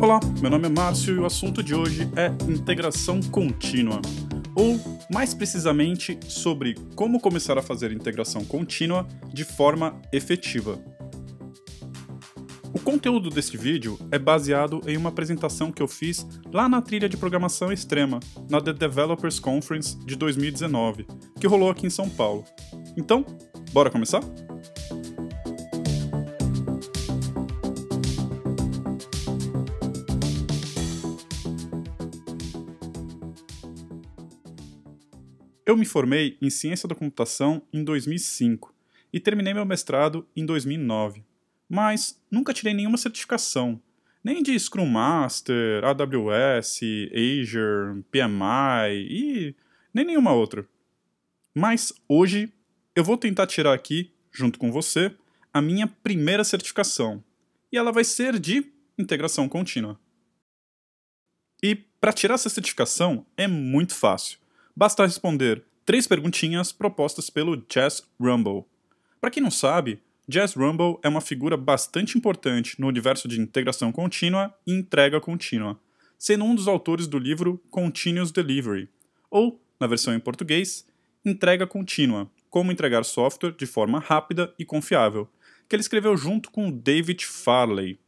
Olá, meu nome é Márcio e o assunto de hoje é integração contínua, ou mais precisamente sobre como começar a fazer integração contínua de forma efetiva. O conteúdo deste vídeo é baseado em uma apresentação que eu fiz lá na trilha de programação extrema, na The Developers Conference de 2019, que rolou aqui em São Paulo. Então, bora começar? Eu me formei em ciência da computação em 2005 e terminei meu mestrado em 2009, mas nunca tirei nenhuma certificação, nem de Scrum Master, AWS, Azure, PMI e nem nenhuma outra. Mas hoje eu vou tentar tirar aqui, junto com você, a minha primeira certificação, e ela vai ser de integração contínua. E para tirar essa certificação é muito fácil. Basta responder três perguntinhas propostas pelo Jazz Rumble. Para quem não sabe, Jazz Rumble é uma figura bastante importante no universo de integração contínua e entrega contínua, sendo um dos autores do livro Continuous Delivery, ou, na versão em português, Entrega Contínua: Como entregar software de forma rápida e confiável, que ele escreveu junto com David Farley.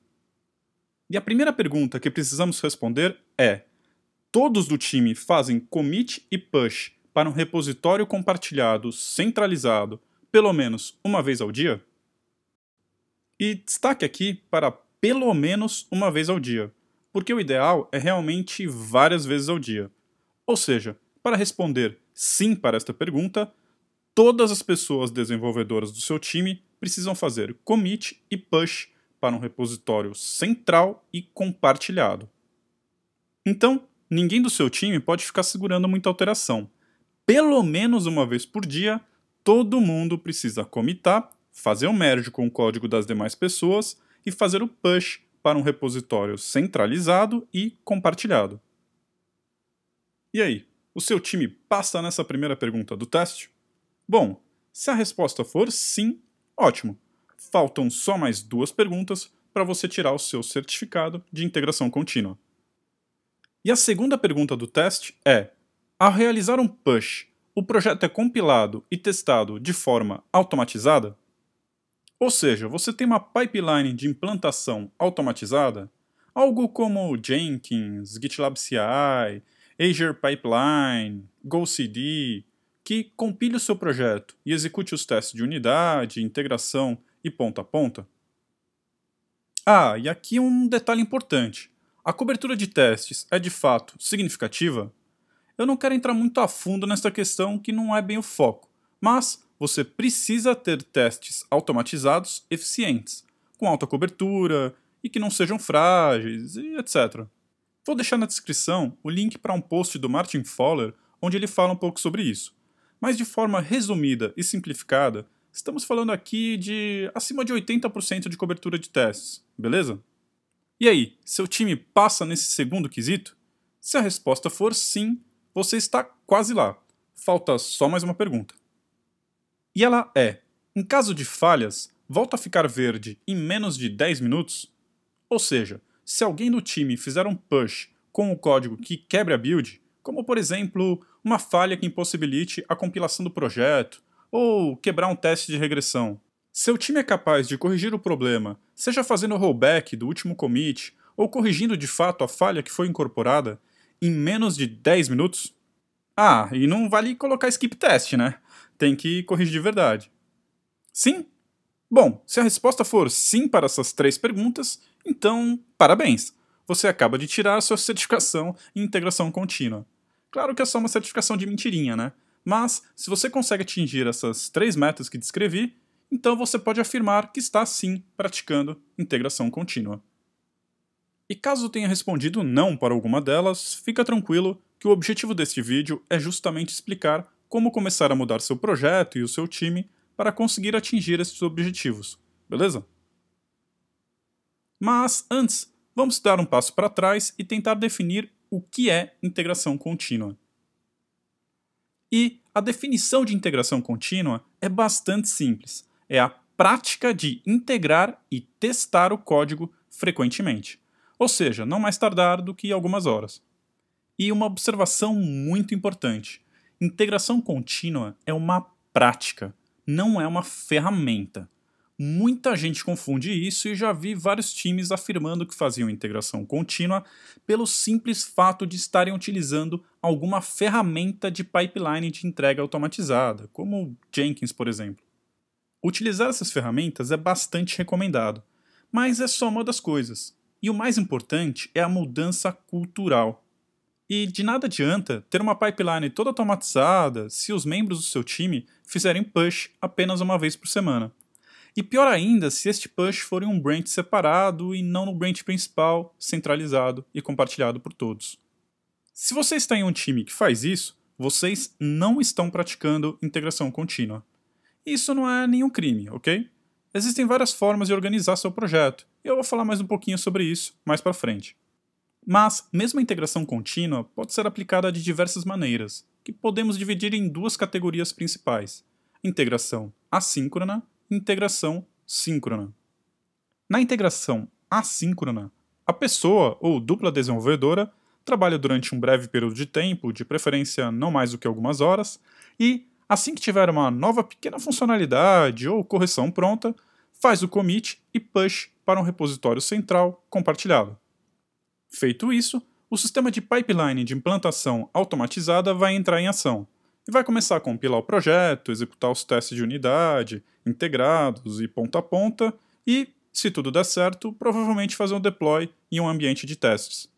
E a primeira pergunta que precisamos responder é: todos do time fazem commit e push para um repositório compartilhado centralizado, pelo menos uma vez ao dia? E destaque aqui para pelo menos uma vez ao dia, porque o ideal é realmente várias vezes ao dia. Ou seja, para responder sim para esta pergunta, todas as pessoas desenvolvedoras do seu time precisam fazer commit e push para um repositório central e compartilhado. Então, ninguém do seu time pode ficar segurando muita alteração, pelo menos uma vez por dia, todo mundo precisa comitar, fazer o um merge com o código das demais pessoas e fazer o push para um repositório centralizado e compartilhado. E aí, o seu time passa nessa primeira pergunta do teste? Bom, se a resposta for sim, ótimo. Faltam só mais duas perguntas para você tirar o seu certificado de integração contínua. E a segunda pergunta do teste é: ao realizar um push, o projeto é compilado e testado de forma automatizada? Ou seja, você tem uma pipeline de implantação automatizada, algo como Jenkins, GitLab CI, Azure Pipeline, GoCD, que compile o seu projeto e execute os testes de unidade, integração e ponta a ponta? Ah, e aqui um detalhe importante. A cobertura de testes é de fato significativa? Eu não quero entrar muito a fundo nesta questão que não é bem o foco, mas você precisa ter testes automatizados eficientes, com alta cobertura e que não sejam frágeis, e etc. Vou deixar na descrição o link para um post do Martin Fowler onde ele fala um pouco sobre isso. Mas de forma resumida e simplificada, estamos falando aqui de acima de 80% de cobertura de testes, beleza? E aí, seu time passa nesse segundo quesito? Se a resposta for sim, você está quase lá. Falta só mais uma pergunta. E ela é: em caso de falhas, volta a ficar verde em menos de 10 minutos? Ou seja, se alguém do time fizer um push com o código que quebre a build, como por exemplo uma falha que impossibilite a compilação do projeto ou quebrar um teste de regressão, seu time é capaz de corrigir o problema, seja fazendo o rollback do último commit ou corrigindo de fato a falha que foi incorporada, em menos de 10 minutos? Ah, e não vale colocar skip test, né? Tem que corrigir de verdade. Sim? Bom, se a resposta for sim para essas três perguntas, então parabéns! Você acaba de tirar sua certificação em integração contínua. Claro que é só uma certificação de mentirinha, né? Mas, se você consegue atingir essas três metas que descrevi, então você pode afirmar que está sim praticando integração contínua. E caso tenha respondido não para alguma delas, fica tranquilo que o objetivo deste vídeo é justamente explicar como começar a mudar seu projeto e o seu time para conseguir atingir esses objetivos, beleza? Mas antes, vamos dar um passo para trás e tentar definir o que é integração contínua. E a definição de integração contínua é bastante simples. É a prática de integrar e testar o código frequentemente ou seja, não mais tardar do que algumas horas. E uma observação muito importante: integração contínua é uma prática, não é uma ferramenta. Muita gente confunde isso e já vi vários times afirmando que faziam integração contínua pelo simples fato de estarem utilizando alguma ferramenta de pipeline de entrega automatizada, como Jenkins, por exemplo. Utilizar essas ferramentas é bastante recomendado, mas é só uma das coisas. E o mais importante é a mudança cultural. E de nada adianta ter uma pipeline toda automatizada se os membros do seu time fizerem push apenas uma vez por semana. E pior ainda se este push for em um branch separado e não no branch principal, centralizado e compartilhado por todos. Se você está em um time que faz isso, vocês não estão praticando integração contínua. Isso não é nenhum crime, ok? Existem várias formas de organizar seu projeto, e eu vou falar mais um pouquinho sobre isso mais para frente. Mas, mesmo a integração contínua pode ser aplicada de diversas maneiras, que podemos dividir em duas categorias principais: integração assíncrona e integração síncrona. Na integração assíncrona, a pessoa ou dupla desenvolvedora trabalha durante um breve período de tempo, de preferência não mais do que algumas horas, e Assim que tiver uma nova pequena funcionalidade ou correção pronta, faz o commit e push para um repositório central compartilhado. Feito isso, o sistema de pipeline de implantação automatizada vai entrar em ação e vai começar a compilar o projeto, executar os testes de unidade, integrados e ponta a ponta, e, se tudo der certo, provavelmente fazer um deploy em um ambiente de testes.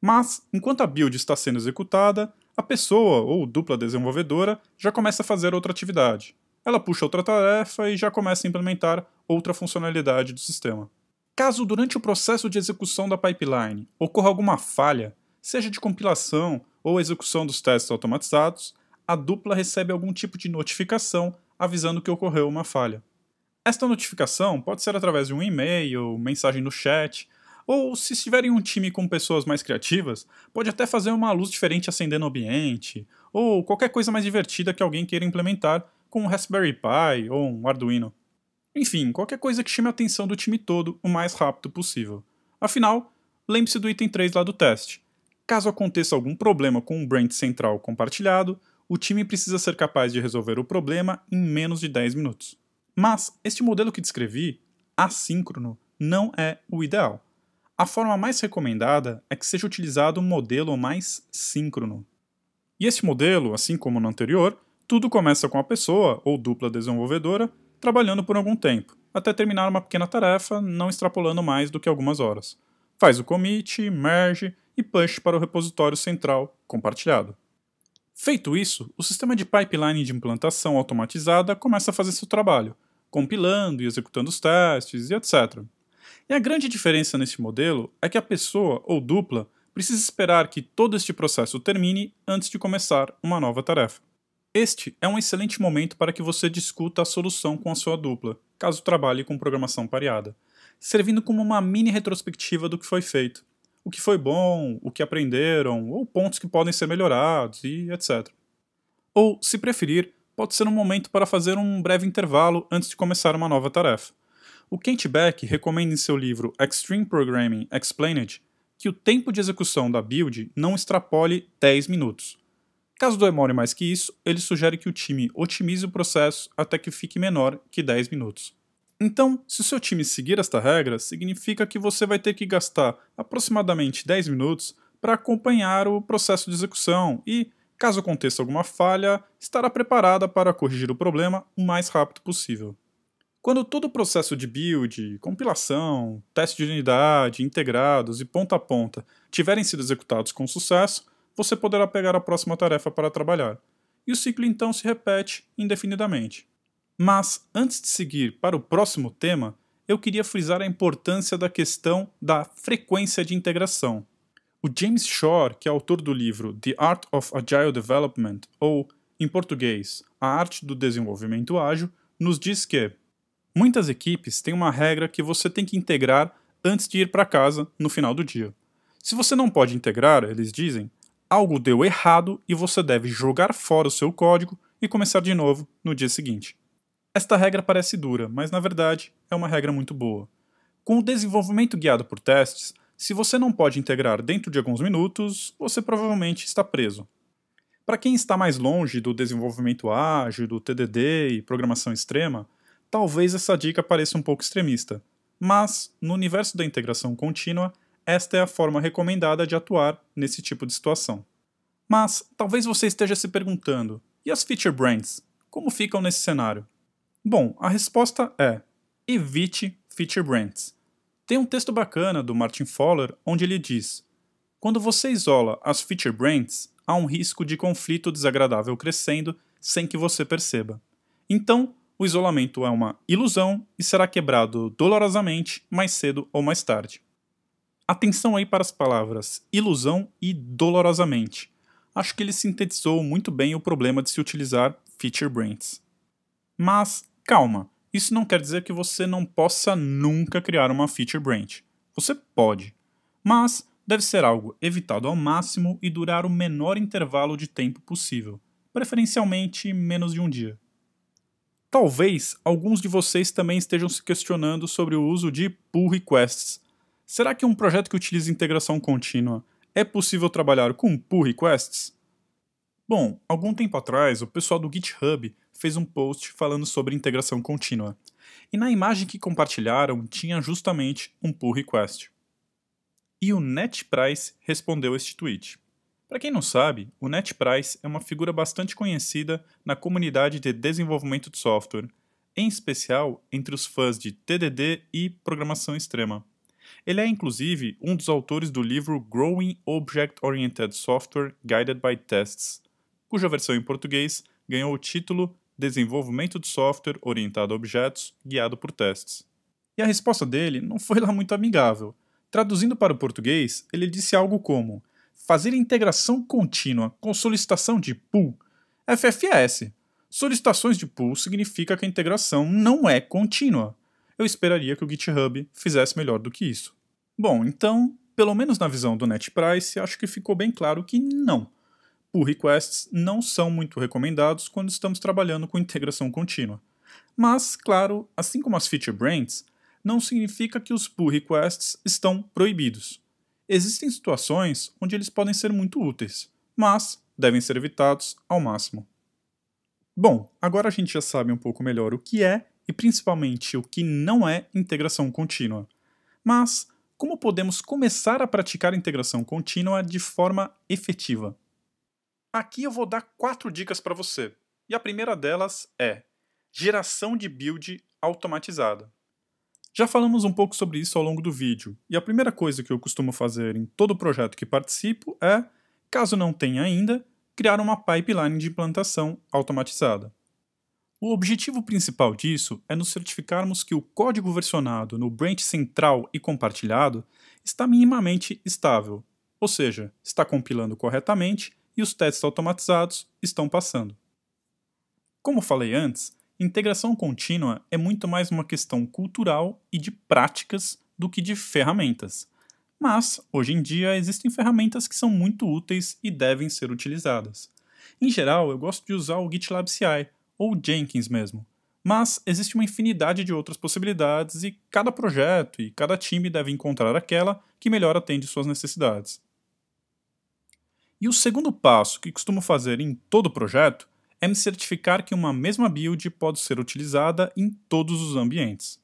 Mas, enquanto a build está sendo executada, a pessoa ou dupla desenvolvedora já começa a fazer outra atividade. Ela puxa outra tarefa e já começa a implementar outra funcionalidade do sistema. Caso durante o processo de execução da pipeline ocorra alguma falha, seja de compilação ou execução dos testes automatizados, a dupla recebe algum tipo de notificação avisando que ocorreu uma falha. Esta notificação pode ser através de um e-mail, mensagem no chat ou se estiverem um time com pessoas mais criativas, pode até fazer uma luz diferente acendendo o ambiente, ou qualquer coisa mais divertida que alguém queira implementar com um Raspberry Pi ou um Arduino. Enfim, qualquer coisa que chame a atenção do time todo o mais rápido possível. Afinal, lembre-se do item 3 lá do teste. Caso aconteça algum problema com um brand central compartilhado, o time precisa ser capaz de resolver o problema em menos de 10 minutos. Mas este modelo que descrevi, assíncrono, não é o ideal. A forma mais recomendada é que seja utilizado um modelo mais síncrono. E esse modelo, assim como no anterior, tudo começa com a pessoa, ou dupla desenvolvedora, trabalhando por algum tempo, até terminar uma pequena tarefa, não extrapolando mais do que algumas horas. Faz o commit, merge e push para o repositório central compartilhado. Feito isso, o sistema de pipeline de implantação automatizada começa a fazer seu trabalho, compilando e executando os testes e etc. E a grande diferença nesse modelo é que a pessoa ou dupla precisa esperar que todo este processo termine antes de começar uma nova tarefa. Este é um excelente momento para que você discuta a solução com a sua dupla, caso trabalhe com programação pareada, servindo como uma mini retrospectiva do que foi feito, o que foi bom, o que aprenderam, ou pontos que podem ser melhorados e etc. Ou, se preferir, pode ser um momento para fazer um breve intervalo antes de começar uma nova tarefa o Kent Beck recomenda em seu livro Extreme Programming Explained que o tempo de execução da build não extrapole 10 minutos. Caso demore mais que isso, ele sugere que o time otimize o processo até que fique menor que 10 minutos. Então, se o seu time seguir esta regra, significa que você vai ter que gastar aproximadamente 10 minutos para acompanhar o processo de execução e, caso aconteça alguma falha, estará preparada para corrigir o problema o mais rápido possível. Quando todo o processo de build, compilação, teste de unidade, integrados e ponta a ponta tiverem sido executados com sucesso, você poderá pegar a próxima tarefa para trabalhar. E o ciclo então se repete indefinidamente. Mas, antes de seguir para o próximo tema, eu queria frisar a importância da questão da frequência de integração. O James Shore, que é autor do livro The Art of Agile Development, ou, em português, A Arte do Desenvolvimento Ágil, nos diz que Muitas equipes têm uma regra que você tem que integrar antes de ir para casa no final do dia. Se você não pode integrar, eles dizem, algo deu errado e você deve jogar fora o seu código e começar de novo no dia seguinte. Esta regra parece dura, mas na verdade é uma regra muito boa. Com o desenvolvimento guiado por testes, se você não pode integrar dentro de alguns minutos, você provavelmente está preso. Para quem está mais longe do desenvolvimento ágil, do TDD e programação extrema, talvez essa dica pareça um pouco extremista, mas no universo da integração contínua, esta é a forma recomendada de atuar nesse tipo de situação. Mas talvez você esteja se perguntando: e as feature brands? Como ficam nesse cenário? Bom, a resposta é: evite feature brands. Tem um texto bacana do Martin Fowler onde ele diz: quando você isola as feature brands, há um risco de conflito desagradável crescendo sem que você perceba. Então, o isolamento é uma ilusão e será quebrado dolorosamente mais cedo ou mais tarde. Atenção aí para as palavras ilusão e dolorosamente. Acho que ele sintetizou muito bem o problema de se utilizar feature brands. Mas calma, isso não quer dizer que você não possa nunca criar uma feature branch. Você pode, mas deve ser algo evitado ao máximo e durar o menor intervalo de tempo possível, preferencialmente menos de um dia. Talvez alguns de vocês também estejam se questionando sobre o uso de pull requests. Será que um projeto que utiliza integração contínua é possível trabalhar com pull requests? Bom, algum tempo atrás, o pessoal do GitHub fez um post falando sobre integração contínua. E na imagem que compartilharam tinha justamente um pull request. E o NetPrice respondeu este tweet. Para quem não sabe, o NetPrice é uma figura bastante conhecida na comunidade de desenvolvimento de software, em especial entre os fãs de TDD e programação extrema. Ele é inclusive um dos autores do livro Growing Object Oriented Software Guided by Tests, cuja versão em português ganhou o título Desenvolvimento de Software Orientado a Objetos Guiado por Testes. E a resposta dele não foi lá muito amigável. Traduzindo para o português, ele disse algo como: fazer integração contínua com solicitação de pool FFS. Solicitações de pool significa que a integração não é contínua. Eu esperaria que o GitHub fizesse melhor do que isso. Bom, então, pelo menos na visão do NetPrice, acho que ficou bem claro que não. Pull requests não são muito recomendados quando estamos trabalhando com integração contínua. Mas, claro, assim como as feature brands, não significa que os pull requests estão proibidos. Existem situações onde eles podem ser muito úteis, mas devem ser evitados ao máximo. Bom, agora a gente já sabe um pouco melhor o que é e principalmente o que não é integração contínua. Mas como podemos começar a praticar integração contínua de forma efetiva? Aqui eu vou dar quatro dicas para você. E a primeira delas é geração de build automatizada. Já falamos um pouco sobre isso ao longo do vídeo, e a primeira coisa que eu costumo fazer em todo projeto que participo é, caso não tenha ainda, criar uma pipeline de implantação automatizada. O objetivo principal disso é nos certificarmos que o código versionado no branch central e compartilhado está minimamente estável, ou seja, está compilando corretamente e os testes automatizados estão passando. Como falei antes, Integração contínua é muito mais uma questão cultural e de práticas do que de ferramentas. Mas, hoje em dia, existem ferramentas que são muito úteis e devem ser utilizadas. Em geral, eu gosto de usar o GitLab CI, ou Jenkins mesmo. Mas existe uma infinidade de outras possibilidades e cada projeto e cada time deve encontrar aquela que melhor atende suas necessidades. E o segundo passo que costumo fazer em todo projeto é me certificar que uma mesma build pode ser utilizada em todos os ambientes.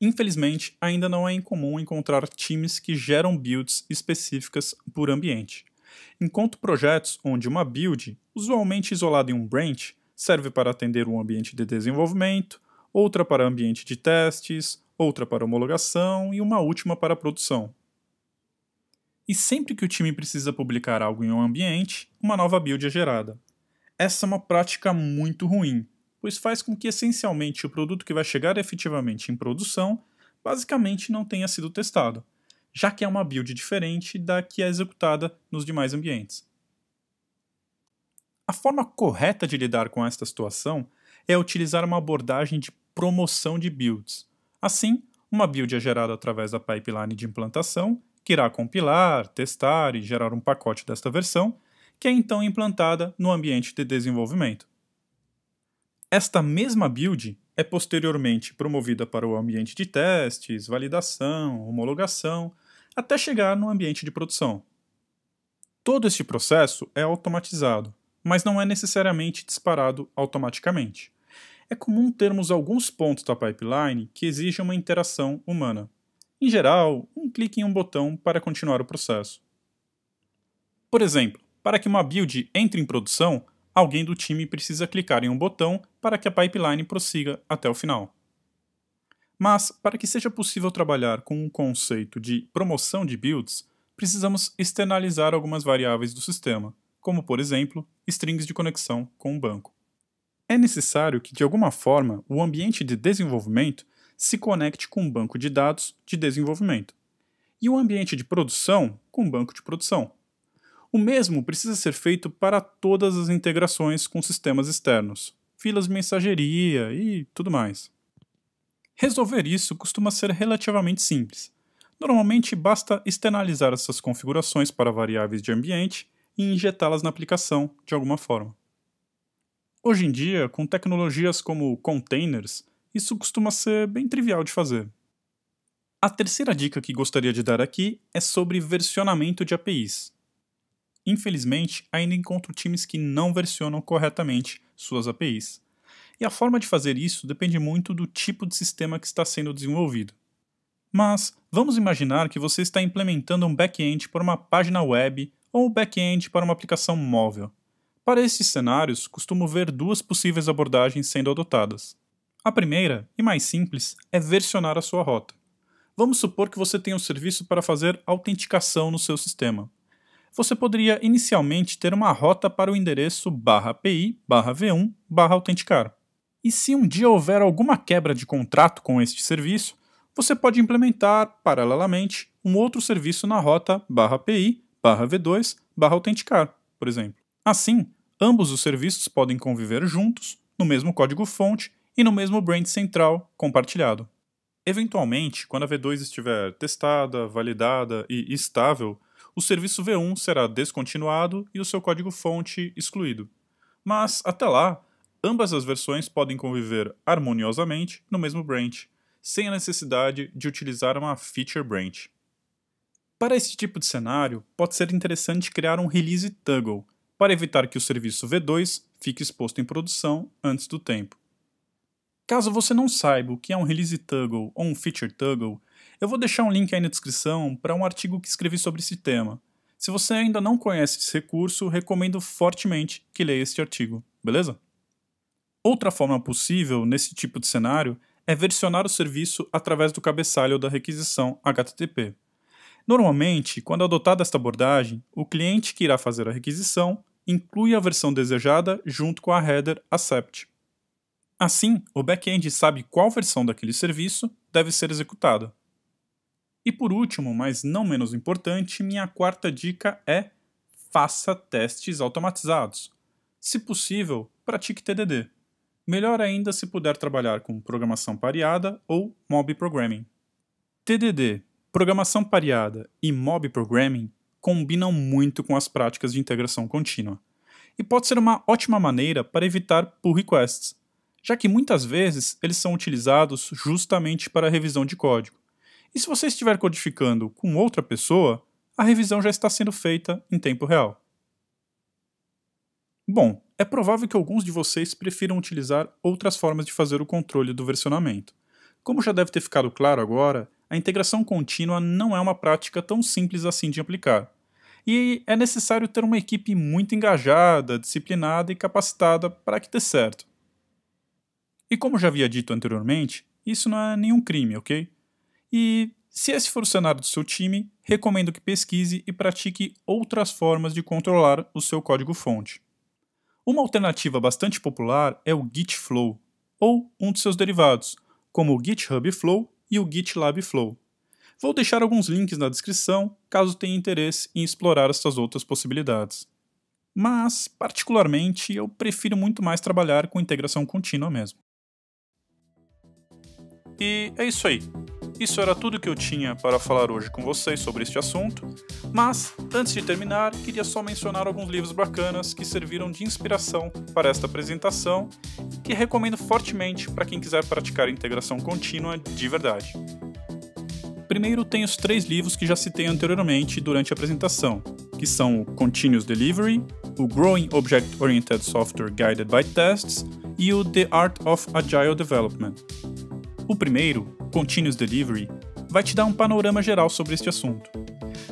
Infelizmente, ainda não é incomum encontrar times que geram builds específicas por ambiente, enquanto projetos onde uma build, usualmente isolada em um branch, serve para atender um ambiente de desenvolvimento, outra para ambiente de testes, outra para homologação e uma última para produção. E sempre que o time precisa publicar algo em um ambiente, uma nova build é gerada. Essa é uma prática muito ruim, pois faz com que essencialmente o produto que vai chegar efetivamente em produção basicamente não tenha sido testado, já que é uma build diferente da que é executada nos demais ambientes. A forma correta de lidar com esta situação é utilizar uma abordagem de promoção de builds. Assim, uma build é gerada através da pipeline de implantação, que irá compilar, testar e gerar um pacote desta versão, que é então implantada no ambiente de desenvolvimento. Esta mesma build é posteriormente promovida para o ambiente de testes, validação, homologação, até chegar no ambiente de produção. Todo este processo é automatizado, mas não é necessariamente disparado automaticamente. É comum termos alguns pontos da pipeline que exigem uma interação humana. Em geral, um clique em um botão para continuar o processo. Por exemplo, para que uma build entre em produção, alguém do time precisa clicar em um botão para que a pipeline prossiga até o final. Mas, para que seja possível trabalhar com um conceito de promoção de builds, precisamos externalizar algumas variáveis do sistema, como, por exemplo, strings de conexão com o banco. É necessário que, de alguma forma, o ambiente de desenvolvimento se conecte com o banco de dados de desenvolvimento, e o ambiente de produção com o banco de produção. O mesmo precisa ser feito para todas as integrações com sistemas externos, filas de mensageria e tudo mais. Resolver isso costuma ser relativamente simples. Normalmente basta externalizar essas configurações para variáveis de ambiente e injetá-las na aplicação de alguma forma. Hoje em dia, com tecnologias como containers, isso costuma ser bem trivial de fazer. A terceira dica que gostaria de dar aqui é sobre versionamento de APIs. Infelizmente, ainda encontro times que não versionam corretamente suas APIs. E a forma de fazer isso depende muito do tipo de sistema que está sendo desenvolvido. Mas vamos imaginar que você está implementando um back-end para uma página web ou um back-end para uma aplicação móvel. Para esses cenários, costumo ver duas possíveis abordagens sendo adotadas. A primeira, e mais simples, é versionar a sua rota. Vamos supor que você tenha um serviço para fazer autenticação no seu sistema você poderia inicialmente ter uma rota para o endereço API v1 autenticar. E se um dia houver alguma quebra de contrato com este serviço, você pode implementar, paralelamente, um outro serviço na rota API v2 autenticar, por exemplo. Assim, ambos os serviços podem conviver juntos, no mesmo código-fonte e no mesmo brand central compartilhado. Eventualmente, quando a V2 estiver testada, validada e estável, o serviço V1 será descontinuado e o seu código-fonte excluído. Mas, até lá, ambas as versões podem conviver harmoniosamente no mesmo branch, sem a necessidade de utilizar uma feature branch. Para esse tipo de cenário, pode ser interessante criar um release toggle, para evitar que o serviço V2 fique exposto em produção antes do tempo. Caso você não saiba o que é um release toggle ou um feature toggle, eu vou deixar um link aí na descrição para um artigo que escrevi sobre esse tema. Se você ainda não conhece esse recurso, recomendo fortemente que leia este artigo, beleza? Outra forma possível nesse tipo de cenário é versionar o serviço através do cabeçalho da requisição HTTP. Normalmente, quando adotada esta abordagem, o cliente que irá fazer a requisição inclui a versão desejada junto com a header accept. Assim, o back-end sabe qual versão daquele serviço deve ser executada. E por último, mas não menos importante, minha quarta dica é faça testes automatizados. Se possível, pratique TDD. Melhor ainda se puder trabalhar com programação pareada ou mob programming. TDD, programação pareada e mob programming combinam muito com as práticas de integração contínua e pode ser uma ótima maneira para evitar pull requests, já que muitas vezes eles são utilizados justamente para revisão de código e se você estiver codificando com outra pessoa, a revisão já está sendo feita em tempo real. Bom, é provável que alguns de vocês prefiram utilizar outras formas de fazer o controle do versionamento. Como já deve ter ficado claro agora, a integração contínua não é uma prática tão simples assim de aplicar. E é necessário ter uma equipe muito engajada, disciplinada e capacitada para que dê certo. E como já havia dito anteriormente, isso não é nenhum crime, ok? E se esse for o cenário do seu time, recomendo que pesquise e pratique outras formas de controlar o seu código-fonte. Uma alternativa bastante popular é o Git Flow, ou um de seus derivados, como o GitHub Flow e o GitLab Flow. Vou deixar alguns links na descrição caso tenha interesse em explorar essas outras possibilidades. Mas, particularmente, eu prefiro muito mais trabalhar com integração contínua mesmo. E é isso aí. Isso era tudo que eu tinha para falar hoje com vocês sobre este assunto, mas antes de terminar, queria só mencionar alguns livros bacanas que serviram de inspiração para esta apresentação, que recomendo fortemente para quem quiser praticar integração contínua de verdade. Primeiro tem os três livros que já citei anteriormente durante a apresentação, que são o Continuous Delivery, o Growing Object Oriented Software Guided by Tests e o The Art of Agile Development. O primeiro Continuous Delivery, vai te dar um panorama geral sobre este assunto.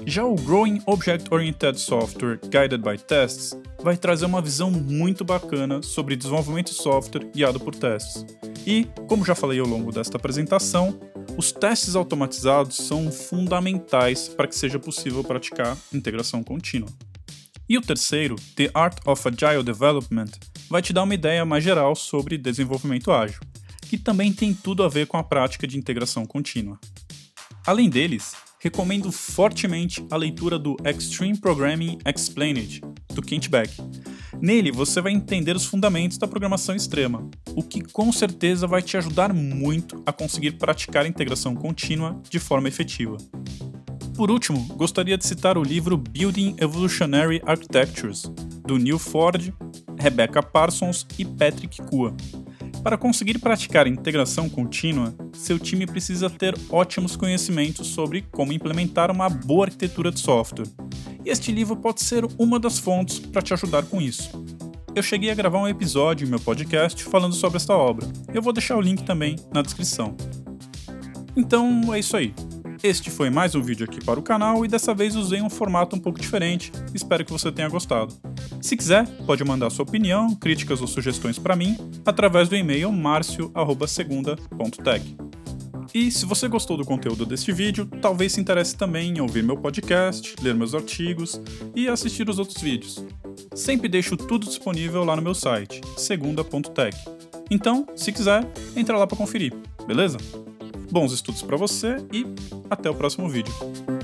Já o Growing Object Oriented Software Guided by Tests vai trazer uma visão muito bacana sobre desenvolvimento de software guiado por testes. E, como já falei ao longo desta apresentação, os testes automatizados são fundamentais para que seja possível praticar integração contínua. E o terceiro, The Art of Agile Development, vai te dar uma ideia mais geral sobre desenvolvimento ágil que também tem tudo a ver com a prática de integração contínua. Além deles, recomendo fortemente a leitura do Extreme Programming Explained, do Kent Beck. Nele, você vai entender os fundamentos da programação extrema, o que com certeza vai te ajudar muito a conseguir praticar a integração contínua de forma efetiva. Por último, gostaria de citar o livro Building Evolutionary Architectures, do Neil Ford, Rebecca Parsons e Patrick Kua, para conseguir praticar integração contínua, seu time precisa ter ótimos conhecimentos sobre como implementar uma boa arquitetura de software. E este livro pode ser uma das fontes para te ajudar com isso. Eu cheguei a gravar um episódio em meu podcast falando sobre esta obra. Eu vou deixar o link também na descrição. Então é isso aí. Este foi mais um vídeo aqui para o canal e dessa vez usei um formato um pouco diferente. Espero que você tenha gostado. Se quiser, pode mandar sua opinião, críticas ou sugestões para mim através do e-mail marcio@segunda.tech. E se você gostou do conteúdo deste vídeo, talvez se interesse também em ouvir meu podcast, ler meus artigos e assistir os outros vídeos. Sempre deixo tudo disponível lá no meu site, segunda.tech. Então, se quiser, entra lá para conferir, beleza? Bons estudos para você e até o próximo vídeo.